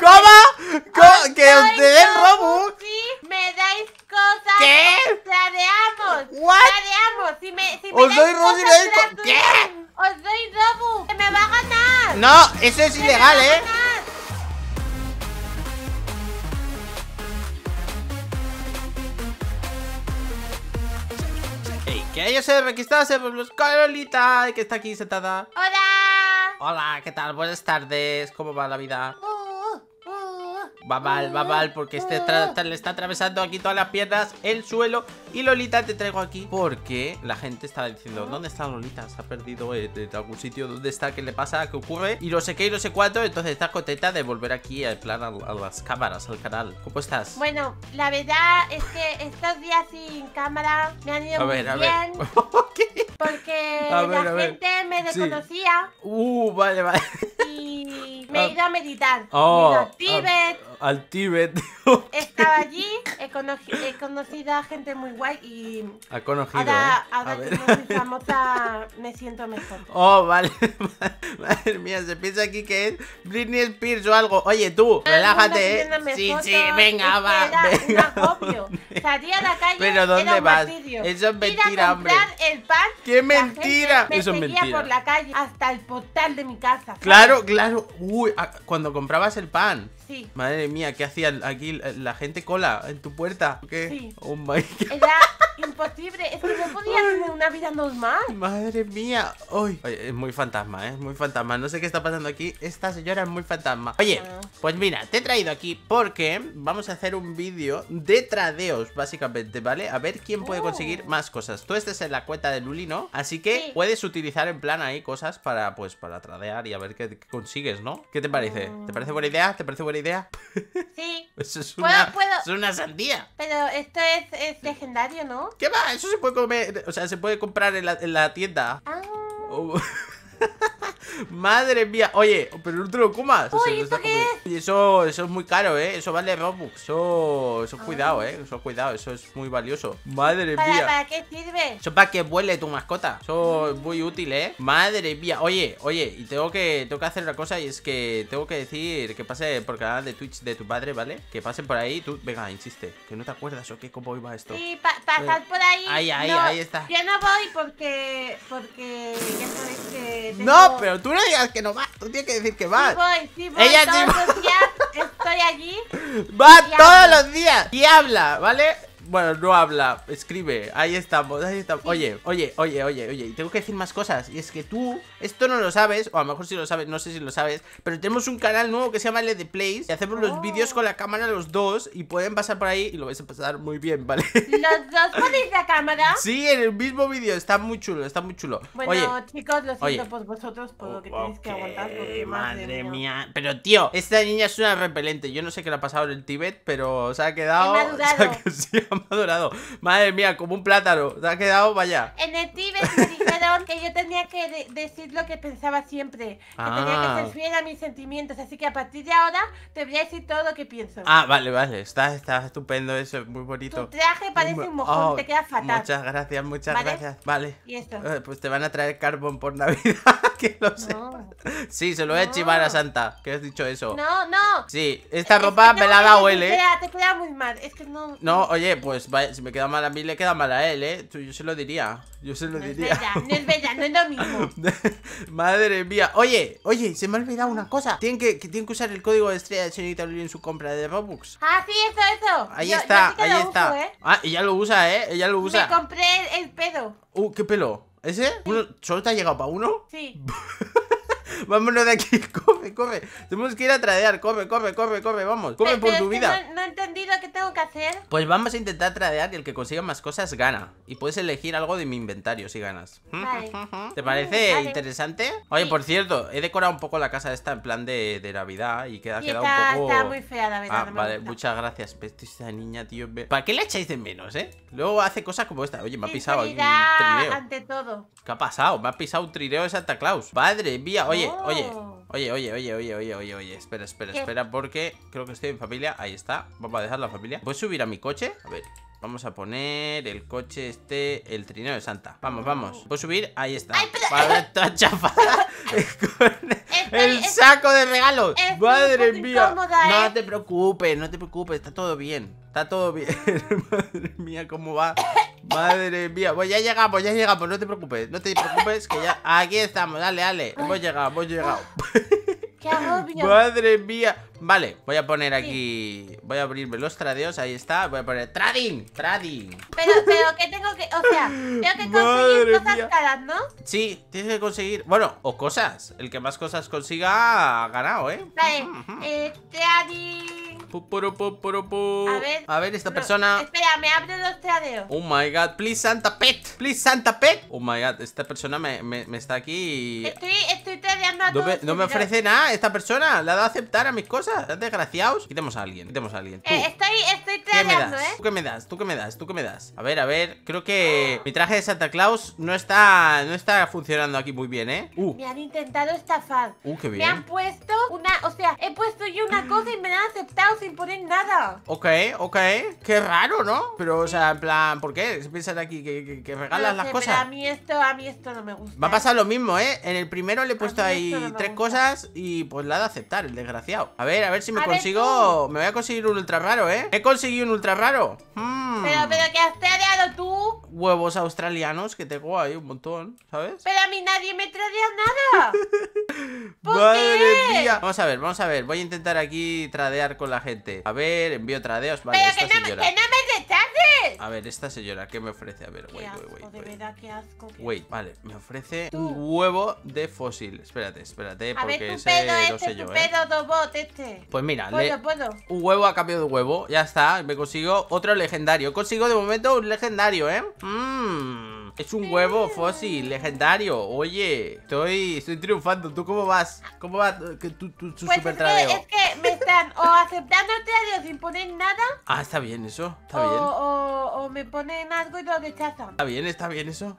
¿Cómo? ¿Que os den Robux? Si me dais cosas. ¿Qué? Tradeamos. ¿What? Tradeamos. Si me, me os doy Robux y dais ¿Qué? Os doy Robux. Que me va a ganar. No, eso es ilegal, ¿eh? ¡Ey! que hayos se requistasen por los Carolita, que está aquí sentada. Hola. Hola, ¿qué tal? Buenas tardes, ¿cómo va la vida? Va mal, va mal, porque este ah. le está atravesando aquí todas las piernas, el suelo Y Lolita te traigo aquí porque la gente estaba diciendo ¿Dónde está Lolita? Se ha perdido de algún sitio ¿Dónde está? ¿Qué le pasa? ¿Qué ocurre? Y no sé qué y no sé cuánto Entonces estás contenta de volver aquí al plan a, las cámaras, al canal ¿Cómo estás? Bueno, la verdad es que estos días sin cámara me han ido muy bien Porque la gente me desconocía Uh, vale, vale Y ah. oh. me he ido a meditar oh, al Tíbet. Estaba allí, he, he, conocido a gente muy guay y. Ha Ahora, ¿eh? a que famosa, me siento mejor. Oh, vale. Madre mía, se piensa aquí que es Britney Spears o algo. Oye, tú, relájate, ¿eh? Sí, sí, venga, va. Era Salía a la calle. Pero ¿dónde era vas? Eso es mentira, hombre. ¡Qué mentira! Eso es mentira. por la calle hasta el portal de mi casa. Claro, claro. Uy, cuando comprabas el pan. Sí. Madre mía, ¿qué hacían aquí? ¿La gente cola en tu puerta? ¿Qué? Sí. Oh my Era imposible, es que no podía tener una vida normal. Madre mía, hoy es muy fantasma, ¿eh? es muy fantasma. No sé qué está pasando aquí. Esta señora es muy fantasma. Oye, ah. pues mira, te he traído aquí porque vamos a hacer un vídeo de tradeos, básicamente, ¿vale? A ver quién puede oh. conseguir más cosas. Tú estás en la cuenta de Luli, ¿no? Así que puedes utilizar en plan ahí cosas para, pues, para tradear y a ver qué consigues, ¿no? ¿Qué te parece? Ah. ¿Te parece buena idea? ¿Te parece buena idea? Sí. Eso es una, ¿Puedo, puedo? Es una sandía. Pero esto es, legendario, ¿no? ¿Qué va? Eso se puede comer, o sea, se puede comprar en la, tienda. Ah. Oh. Madre mía, oye, pero no te lo comas. Y eso, eso es muy caro, ¿eh? Eso vale Robux. Eso, eso ah. cuidado, ¿eh? Eso cuidado, eso es muy valioso. Madre ¿Para, mía. ¿Para qué sirve? Eso para que vuele tu mascota. Eso es muy útil, ¿eh? Madre mía. Oye, oye, y tengo que, tengo que hacer una cosa y es que tengo que decir que pase por el canal de Twitch de tu padre, ¿vale? Que pasen por ahí. Tú, venga, insiste, que no te acuerdas o qué, cómo iba esto. Y pasad por ahí. Ahí, ahí, ahí está. Yo no voy porque, porque ya sabes que no, pero tú no digas que no va, tú tienes que decir que va Sí voy, sí voy. Ella todos los días estoy allí. Va todos los días y habla, ¿vale? Bueno, no habla, escribe. Ahí estamos, ahí estamos. Oye, oye, oye, oye, oye. Y tengo que decir más cosas. Y es que tú, esto no lo sabes, o a lo mejor sí lo sabes, no sé si lo sabes. Pero tenemos un canal nuevo que se llama The Place Y hacemos los oh. vídeos con la cámara los dos. Y pueden pasar por ahí y lo vais a pasar muy bien, ¿vale? ¿Los dos ponéis la cámara? Sí, en el mismo vídeo. Está muy chulo, está muy chulo. Bueno, chicos, lo siento pues vosotros, por lo que tenéis que aguantar. madre, mía. Pero tío, esta niña es una repelente. Yo no sé qué le ha pasado en el Tíbet, pero se ha quedado. Se ha, madurado. Madre mía, como un plátano. Te ha quedado, vaya. En el que yo tenía que decir lo que pensaba siempre. Que tenía que ah. ser fiel a mis sentimientos. Así que a partir de ahora te voy a decir todo lo que pienso. Ah, vale, vale. Está, está estupendo eso. Muy bonito. Tu traje parece un mojón. Oh, te queda fatal. Muchas gracias, muchas gracias. Vale. ¿Y esto? Eh, pues te van a traer carbón por Navidad. que lo no. Sí, se lo voy a chivar a Santa. Que has dicho eso. No, no. Sí, esta ropa me la ha dado él, ¿eh? Te queda muy mal. Es que no. No, oye, pues si me queda mal a mí, le queda mal a él, ¿eh? Yo se lo diría. Yo se lo diría. no es lo mismo. Madre mía. Oye, oye, se me ha olvidado una cosa. Tienen que, que usar el código de estrella de señorita Luli en su compra de Robux. Ah, sí, eso, eso. Ahí está, ahí está. ¿eh? ah y ella lo usa, ¿eh? Ella lo usa. Me compré el, pelo. Uh, ¿qué pelo? ¿Ese? ¿Solo te ha llegado para uno? Sí. Vámonos de aquí, corre, corre. Tenemos que ir a tradear, corre, corre, corre, corre, vamos. Come por tu vida. No, he entendido qué tengo que hacer. Pues vamos a intentar tradear y el que consiga más cosas gana. Y puedes elegir algo de mi inventario si ganas. ¿Mm? ¿Te mm, parece interesante? Oye, por cierto, he decorado un poco la casa esta en plan de, Navidad y queda, quedado un poco. Está muy fea, la verdad. Ah, vale, muchas gracias. Esta niña, tío. ¿Para qué le echáis de menos, eh? Luego hace cosas como esta. Oye, me ha pisado un trineo. Ante todo. ¿Qué ha pasado? Me ha pisado un trineo de Santa Claus. Padre vía, oye, Oye, oye, oye, oye, oye, oye, oye, oye. Espera, espera, espera, porque creo que estoy en familia. Ahí está. Vamos a dejar la familia. ¿Puedes subir a mi coche? A ver. Vamos a poner el coche este, el trineo de Santa. Vamos, vamos. ¿Puedo subir? Ahí está. el saco de regalos. Madre mía. ¿eh? No te preocupes, no te preocupes. Está todo bien. Está todo bien. Madre mía, cómo va Madre mía, pues ya llegamos, ya llegamos, no te preocupes, no te preocupes, que ya aquí estamos, dale, dale, hemos llegado, hemos llegado. Madre mía. Vale, voy a poner aquí. Voy a abrirme los tradeos. Ahí está. Voy a poner trading. Trading. Pero, pero que tengo que. O sea, tengo que conseguir cosas caras, ¿no? Sí, tienes que conseguir. Bueno, o cosas. El que más cosas consiga ha ganado, ¿eh? Vale. Eh, trading. A ver. A ver, esta persona. Espera, me abre los tradeos. Oh my god. Please, Santa Pet. Please, Santa Pet. Oh my god. Esta persona me, está aquí. Estoy, estoy tradeando a no todos. no me ofrece nada esta persona. La ha dado a aceptar a mis cosas. Desgraciados. Quitemos a alguien. Quitemos a alguien. Eh, estoy, tradeando, ¿eh? ¿Tú qué me das? ¿Tú que me das? ¿Tú qué me das? A ver, a ver. Creo que mi traje de Santa Claus no está, no está funcionando aquí muy bien, ¿eh? Uh. Me han intentado estafar. Uh, me han puesto una. O sea, he puesto yo una cosa y me han aceptado sin poner nada. Ok, ok. Qué raro, ¿no? Pero, o sea, en plan, ¿por qué? Piensan aquí que, regalas las cosas. a mí esto, a mí esto no me gusta. Va a pasar ¿eh? lo mismo, ¿eh? En el primero le he puesto ahí tres cosas y pues la de aceptar, el desgraciado. A ver, a ver si me consigo. Me voy a conseguir un ultra raro, ¿eh? He conseguido un ultra raro. Hmm. Pero, pero, ¿qué has dado tú? huevos australianos que tengo ahí un montón, ¿sabes? Pero a mí nadie me tradea nada. Vamos a ver, vamos a ver. Voy a intentar aquí tradear con la gente. A ver, envío tradeos. Vale, Pero que, no, a ver, esta señora, ¿qué me ofrece? A ver, wait, asco, wait, De verdad, qué asco. wait, vale, me ofrece un huevo de fósil. Espérate, espérate, porque ese este sé yo, ¿eh? Pedo, este. Pues mira, un huevo a cambio de huevo. Ya está, me consigo otro legendario. Consigo de momento un legendario, ¿eh? Mmm. Es un huevo fósil, legendario. Oye, estoy, estoy triunfando. ¿Tú cómo vas? ¿Cómo va tu, tu, pues es que, me están o aceptando el tradeo sin poner nada. Ah, está bien eso. Está bien. O, o me ponen algo y lo rechazan. Está bien, está bien eso.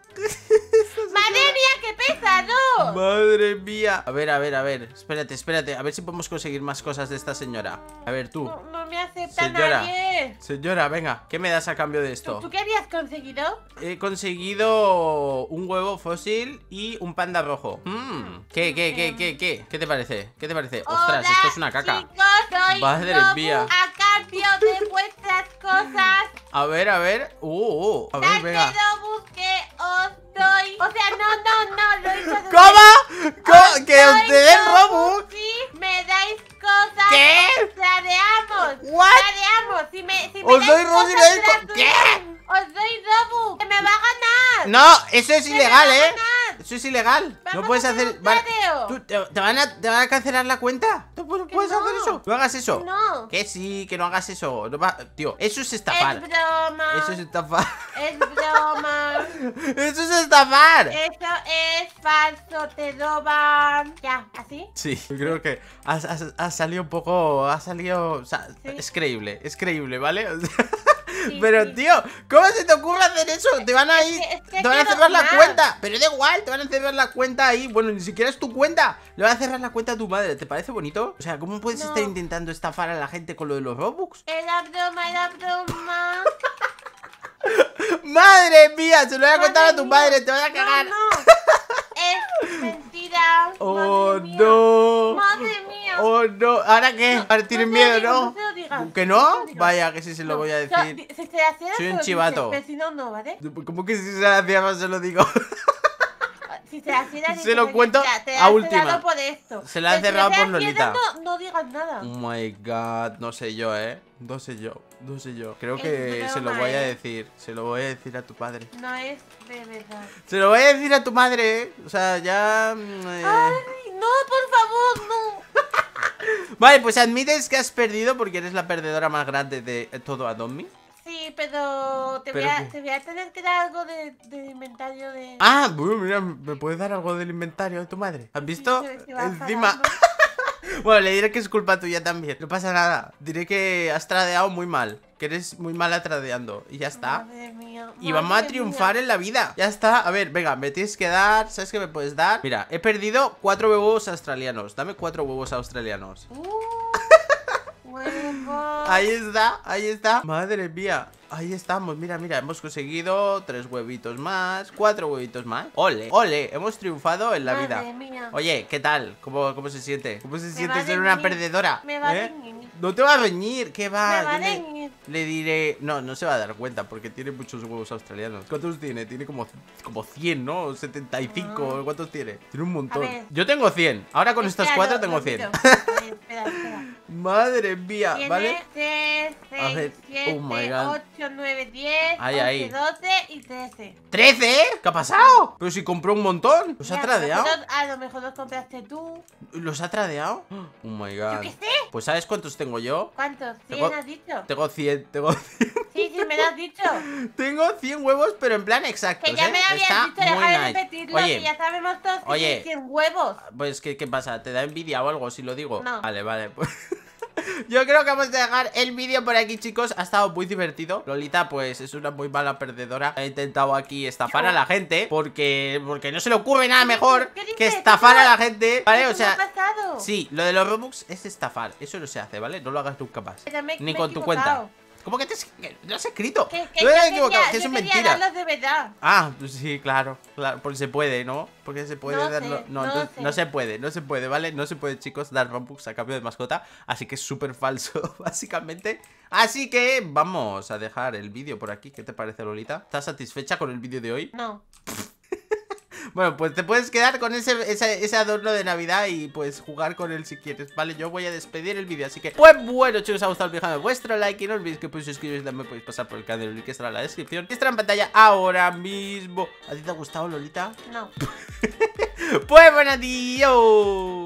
Madre mía, qué pesado. Madre mía. A ver, a ver, a ver. Espérate, espérate. A ver si podemos conseguir más cosas de esta señora. A ver, tú. No, me acepta señora, nadie. Señora, venga. ¿Qué me das a cambio de esto? ¿Tú, qué habías conseguido? He conseguido un huevo fósil y un panda rojo. Mm. qué, qué, qué, qué? ¿Qué te parece? ¿Qué te parece? Ostras, esto es una caca. Madre mía. A cambio de vuestras cosas. A ver, a ver. Uh, uh. a ver, venga. O sea, no, no, no, lo he ¿Cómo? ¿Que os den Robu. Sí, me dais cosas. ¿Qué? Tradeamos. ¿What? Tradeamos. Si me, si me os doy Robux ¿Qué? Os doy Robux. Que me va a ganar. No, eso es ilegal, ¿eh? Eso es ilegal. no puedes hacer. Te, van a, ¿Te van a cancelar la cuenta? no hagas eso. No. Que sí, que no hagas eso. Tío, eso es estafar. Es broma. Eso es estafar. Es broma. eso es estafar. Eso es falso, te roban. Ya, ¿así? Sí, yo creo que ha, salido un poco, ha salido, o sea, es creíble, es creíble, ¿vale? pero tío, ¿cómo se te ocurre hacer eso? Te van a ir, te van a cerrar la cuenta. Pero da igual, te van a cerrar la cuenta ahí. Bueno, ni siquiera es tu cuenta. Le van a cerrar la cuenta a tu madre. ¿Te parece bonito? O sea, ¿cómo puedes estar intentando estafar a la gente con lo de los Robux? el broma, el broma. madre mía, se lo voy a contar a tu madre, te voy a cagar. No, no. es mentira. Oh, Madre mía. no. Madre mía. Oh, no. ¿Ahora qué? Ahora tienen miedo, ¿no? ¿no? ¿Que no? Vaya, que sí se lo voy a decir. Si se hace Soy un chivato. Pero si no, no, ¿vale? ¿Cómo que si se hacía más se lo digo? Se lo cuento a última. Se la han cerrado por Lolita. no digas nada. Oh my god, no sé yo, eh. No sé yo, no sé yo. Creo que se lo voy a decir. Se lo voy a decir a tu padre. No es de verdad. Se lo voy a decir a tu madre, eh. O sea, ya. Mm, eh. no, por favor, no. vale, pues admites que has perdido porque eres la perdedora más grande de todo a Adomi pero te, voy, a, tener que dar algo de, inventario de... Ah, mira, ¿me puedes dar algo del inventario de tu madre? ¿Has visto? Encima... bueno, le diré que es culpa tuya también. No pasa nada. Diré que has tradeado muy mal. Que eres muy mala tradeando. Y ya está. Madre mía, y vamos a triunfar en la vida. Ya está. A ver, venga, me tienes que dar. ¿Sabes qué me puedes dar? Mira, he perdido cuatro huevos australianos. Dame cuatro huevos australianos. Uh. Ahí está, ahí está. Madre mía. Ahí estamos, mira, mira, hemos conseguido tres huevitos más, cuatro huevitos más Ole, ole, hemos triunfado en la Madre vida mía. Oye, ¿qué tal? ¿Cómo, cómo se siente? ¿Cómo se siente ser una perdedora? Me va a venir. ¿Eh? No te va a venir, ¿qué va? Me va a venir le diré... No, no se va a dar cuenta porque tiene muchos huevos australianos. ¿Cuántos tiene? Tiene como, como 100, ¿no? 75. Ah. ¿Cuántos tiene? Tiene un montón. Yo tengo 100. Ahora con estas cuatro tengo 100. Eh, espera, espera. Madre mía, ¿vale? 3, 6, 7, 8, 9, 10, 11, 12 y 13. ¿13? ¿Qué ha pasado? Pero si compró un montón. ¿Los ha tradeado? a lo mejor los compraste tú. ¿Los ha tradeado? Oh my God. ¿Yo qué sé? Pues ¿sabes cuántos tengo yo? ¿Cuántos? ¿100 has dicho? Tengo 100, tengo 100. Sí, sí, me lo has dicho. tengo 100 huevos, pero en plan exacto. Que ya me ¿eh? habías Está dicho, deja de repetirlo, oye, que ya sabemos todos que oye, 100 huevos. Pues, ¿qué, ¿qué pasa? ¿Te da envidia o algo si lo digo? No. Vale, vale, pues... Yo creo que vamos a dejar el vídeo por aquí, chicos Ha estado muy divertido Lolita, pues, es una muy mala perdedora Ha intentado aquí estafar a la gente Porque porque no se le ocurre nada mejor que estafar a la gente ¿Vale? O sea, sí, lo de los Robux es estafar Eso no se hace, ¿vale? No lo hagas tú más Ni con tu cuenta ¿Cómo que te has escrito? Que, equivocado, que mentira. Ah, pues sí, claro, claro, porque se puede, ¿no? Porque se puede no darlo. no, no, no, se puede, no se puede, ¿vale? No se puede, chicos, dar Robux a cambio de mascota, así que es súper falso, básicamente. Así que vamos a dejar el vídeo por aquí. ¿Qué te parece, Lolita? ¿Estás satisfecha con el vídeo de hoy? No. Bueno, pues te puedes quedar con ese, ese, adorno de Navidad y pues jugar con él si quieres, ¿vale? Yo voy a despedir el vídeo, así que... Pues bueno, chicos, os ha gustado el vuestro like y no olvidéis que podéis pues, suscribiros y también podéis pasar por el canal, el link estará en la descripción. Estará en pantalla ahora mismo. ¿A ti te ha gustado, Lolita? No. pues bueno, adiós.